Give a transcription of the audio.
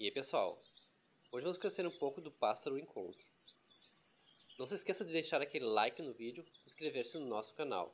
E aí pessoal, hoje vamos conhecer um pouco do pássaro encontro. Não se esqueça de deixar aquele like no vídeo e inscrever-se no nosso canal.